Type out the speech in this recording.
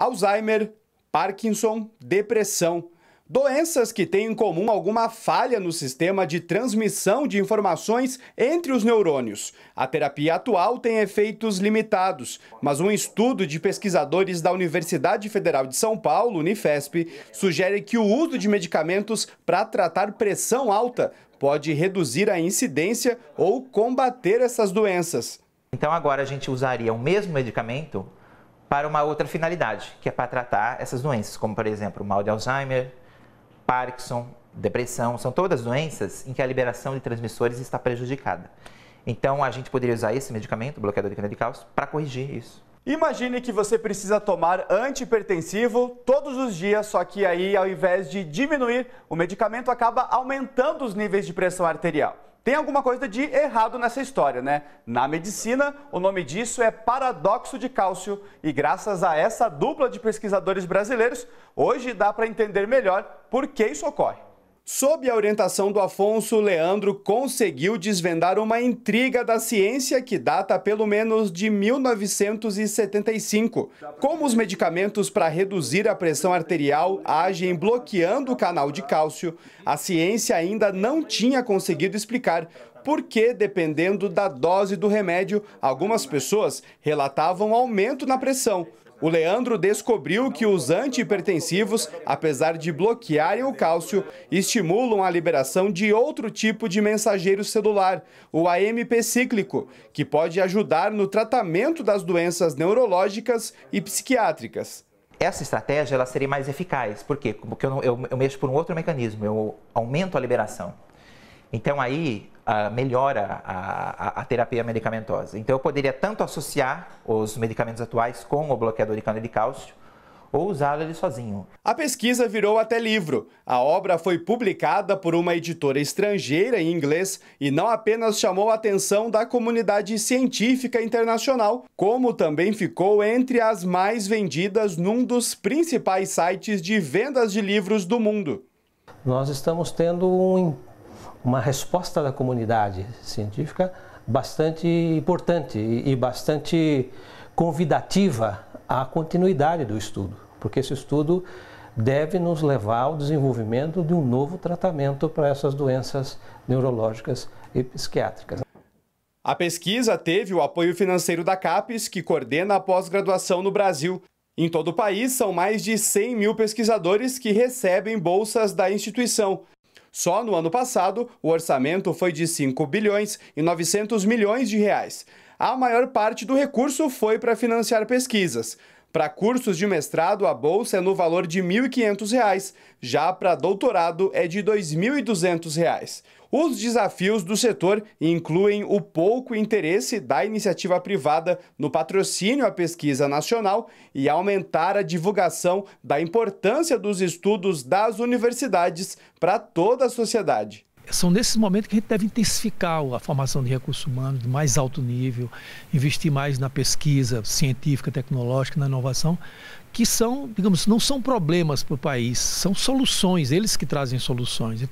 Alzheimer, Parkinson, depressão. Doenças que têm em comum alguma falha no sistema de transmissão de informações entre os neurônios. A terapia atual tem efeitos limitados, mas um estudo de pesquisadores da Universidade Federal de São Paulo, Unifesp, sugere que o uso de medicamentos para tratar pressão alta pode reduzir a incidência ou combater essas doenças. Então agora a gente usaria o mesmo medicamento para uma outra finalidade, que é para tratar essas doenças, como por exemplo o mal de Alzheimer, Parkinson, depressão, são todas doenças em que a liberação de transmissores está prejudicada. Então a gente poderia usar esse medicamento, bloqueador de cana de cálcio, para corrigir isso. Imagine que você precisa tomar antipertensivo todos os dias, só que aí, ao invés de diminuir, o medicamento acaba aumentando os níveis de pressão arterial. Tem alguma coisa de errado nessa história, né? Na medicina, o nome disso é paradoxo de cálcio e graças a essa dupla de pesquisadores brasileiros, hoje dá para entender melhor por que isso ocorre. Sob a orientação do Afonso, Leandro conseguiu desvendar uma intriga da ciência que data pelo menos de 1975. Como os medicamentos para reduzir a pressão arterial agem bloqueando o canal de cálcio, a ciência ainda não tinha conseguido explicar por que, dependendo da dose do remédio, algumas pessoas relatavam aumento na pressão. O Leandro descobriu que os antihipertensivos, apesar de bloquearem o cálcio, estimulam a liberação de outro tipo de mensageiro celular, o AMP cíclico, que pode ajudar no tratamento das doenças neurológicas e psiquiátricas essa estratégia ela seria mais eficaz. Por quê? Porque eu, eu, eu, mexo por um outro mecanismo, eu aumento a liberação. Então aí uh, melhora a, a, a, terapia medicamentosa. Então, eu poderia tanto associar os medicamentos atuais com o bloqueador de cânone de cálcio, ou usá-lo ele sozinho. A pesquisa virou até livro. A obra foi publicada por uma editora estrangeira em inglês e não apenas chamou a atenção da comunidade científica internacional, como também ficou entre as mais vendidas num dos principais sites de vendas de livros do mundo. Nós estamos tendo um uma resposta da comunidade científica bastante importante e bastante convidativa à continuidade do estudo, porque esse estudo deve nos levar ao desenvolvimento de um novo tratamento para essas doenças neurológicas e psiquiátricas. A pesquisa teve o apoio financeiro da CAPES, que coordena a pós-graduação no Brasil. Em todo o país, são mais de 100 mil pesquisadores que recebem bolsas da instituição. Só no ano passado, o orçamento foi de 5 bilhões e 900 milhões de reais. A maior parte do recurso foi para financiar pesquisas. Para cursos de mestrado, a bolsa é no valor de R$ 1.500, já para doutorado é de R$ 2.200. Os desafios do setor incluem o pouco interesse da iniciativa privada no patrocínio à pesquisa nacional e aumentar a divulgação da importância dos estudos das universidades para toda a sociedade são nesses momentos que a gente deve intensificar a formação de recursos humanos de mais alto nível, investir mais na pesquisa científica, tecnológica, na inovação, que são, digamos, não são problemas para o país, são soluções, eles que trazem soluções.